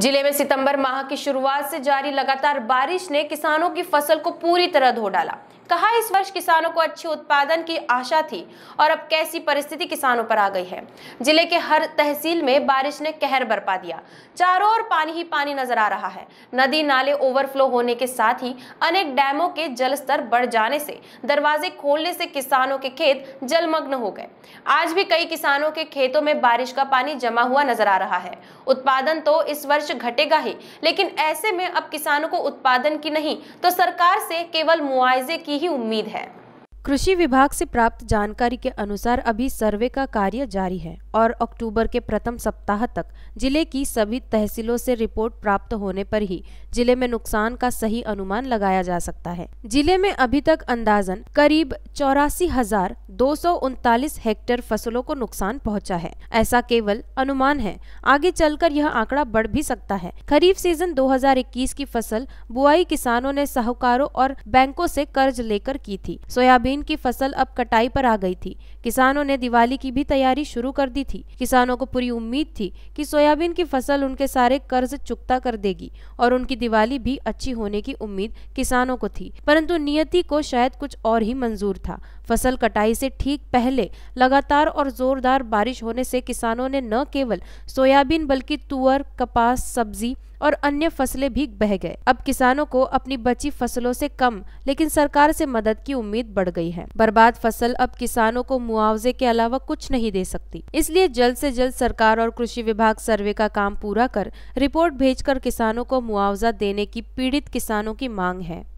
जिले में सितंबर माह की शुरुआत से जारी लगातार बारिश ने किसानों की फसल को पूरी तरह धो डाला कहा इस वर्ष किसानों को अच्छे उत्पादन की आशा थी और अब कैसी परिस्थिति किसानों पर आ गई है जिले के हर तहसील में बारिश ने कहर बरपा दिया चारों ओर पानी ही पानी नजर आ रहा है नदी नाले ओवरफ्लो होने के साथ ही अनेक डैमों के स्तर बढ़ जाने से दरवाजे खोलने से किसानों के खेत जलमग्न हो गए आज भी कई किसानों के खेतों में बारिश का पानी जमा हुआ नजर आ रहा है उत्पादन तो इस वर्ष घटेगा ही लेकिन ऐसे में अब किसानों को उत्पादन की नहीं तो सरकार से केवल मुआवजे की की ही उम्मीद है कृषि विभाग से प्राप्त जानकारी के अनुसार अभी सर्वे का कार्य जारी है और अक्टूबर के प्रथम सप्ताह तक जिले की सभी तहसीलों से रिपोर्ट प्राप्त होने पर ही जिले में नुकसान का सही अनुमान लगाया जा सकता है जिले में अभी तक अंदाजन करीब चौरासी हजार दो सौ उनतालीस हेक्टेयर फसलों को नुकसान पहुंचा है ऐसा केवल अनुमान है आगे चलकर यह आंकड़ा बढ़ भी सकता है खरीफ सीजन 2021 की फसल बुआई किसानों ने साहूकारों और बैंकों से कर्ज लेकर की थी सोयाबीन की फसल अब कटाई पर आ गई थी किसानों ने दिवाली की भी तैयारी शुरू कर दी थी किसानों को पूरी उम्मीद थी कि सोयाबीन की फसल उनके सारे कर्ज चुकता कर देगी और उनकी दिवाली भी अच्छी होने की उम्मीद किसानों को थी परंतु नियति को शायद कुछ और ही मंजूर था फसल कटाई से ठीक पहले लगातार और जोरदार बारिश होने से किसानों ने न केवल सोयाबीन बल्कि तुअर कपास सब्जी और अन्य फसलें भी बह गए अब किसानों को अपनी बची फसलों से कम लेकिन सरकार से मदद की उम्मीद बढ़ गई है बर्बाद फसल अब किसानों को मुआवजे के अलावा कुछ नहीं दे सकती इसलिए जल्द से जल्द सरकार और कृषि विभाग सर्वे का काम पूरा कर रिपोर्ट भेजकर किसानों को मुआवजा देने की पीड़ित किसानों की मांग है